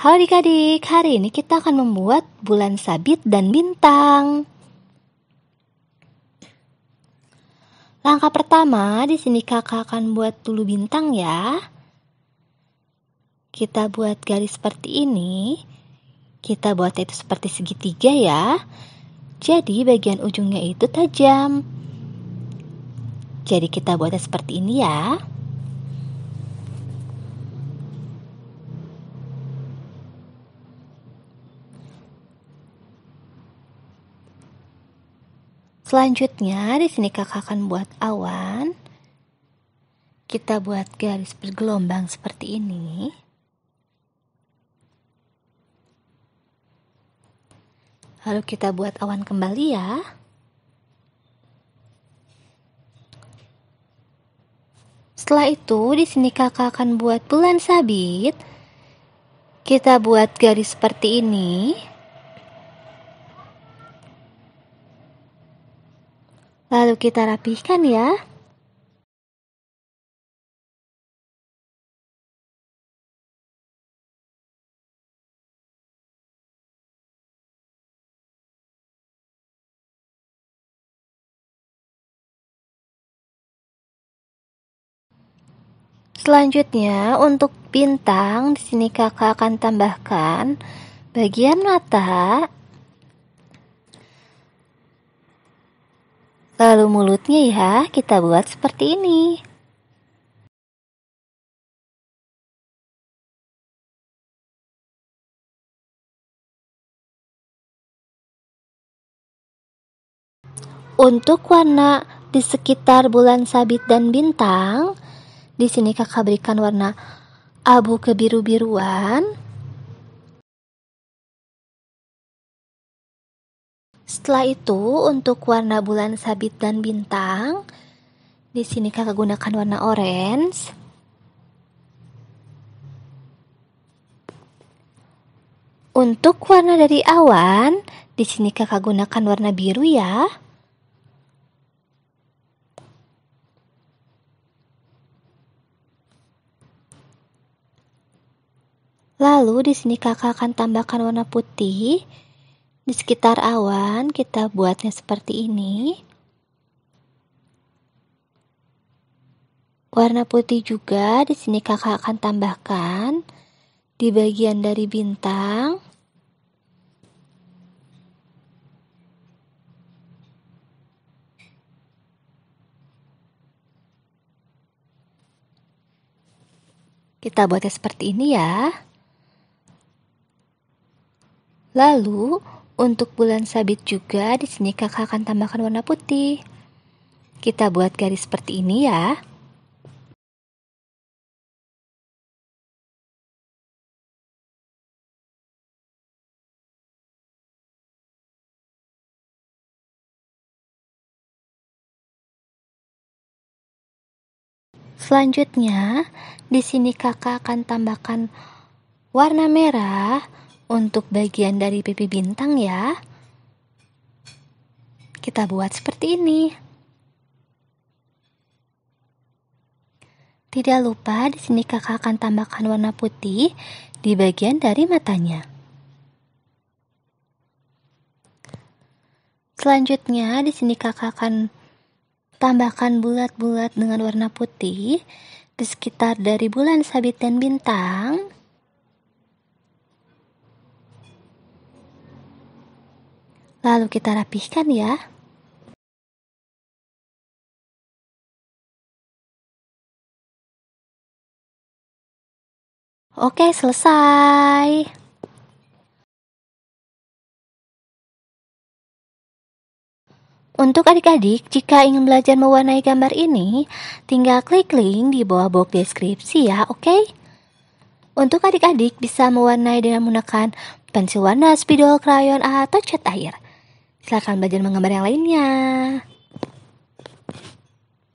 Halo adik-adik, hari ini kita akan membuat bulan sabit dan bintang. Langkah pertama, di sini kakak akan buat dulu bintang ya. Kita buat garis seperti ini. Kita buat itu seperti segitiga ya. Jadi bagian ujungnya itu tajam. Jadi kita buatnya seperti ini ya. Selanjutnya, di sini kakak akan buat awan. Kita buat garis bergelombang seperti ini. Lalu kita buat awan kembali ya. Setelah itu, di sini kakak akan buat bulan sabit. Kita buat garis seperti ini. Lalu kita rapihkan ya. Selanjutnya, untuk bintang, di sini kakak akan tambahkan bagian mata Lalu mulutnya ya kita buat seperti ini. Untuk warna di sekitar bulan sabit dan bintang, di sini kakak berikan warna abu kebiru-biruan, Setelah itu, untuk warna bulan sabit dan bintang, di sini kakak gunakan warna orange. Untuk warna dari awan, di sini kakak gunakan warna biru ya. Lalu di sini kakak akan tambahkan warna putih di sekitar awan kita buatnya seperti ini warna putih juga di sini kakak akan tambahkan di bagian dari bintang kita buatnya seperti ini ya lalu untuk bulan sabit juga di sini kakak akan tambahkan warna putih. Kita buat garis seperti ini ya. Selanjutnya, di sini kakak akan tambahkan warna merah untuk bagian dari pipi bintang ya. Kita buat seperti ini. Tidak lupa di sini kakak akan tambahkan warna putih di bagian dari matanya. Selanjutnya di sini kakak akan tambahkan bulat-bulat dengan warna putih di sekitar dari bulan sabit dan bintang Lalu kita rapihkan ya. Oke, selesai. Untuk adik-adik, jika ingin belajar mewarnai gambar ini, tinggal klik link di bawah box deskripsi ya, oke? Okay? Untuk adik-adik bisa mewarnai dengan menggunakan pensil warna, spidol, krayon, atau cat air. Silahkan belajar menggambar yang lainnya.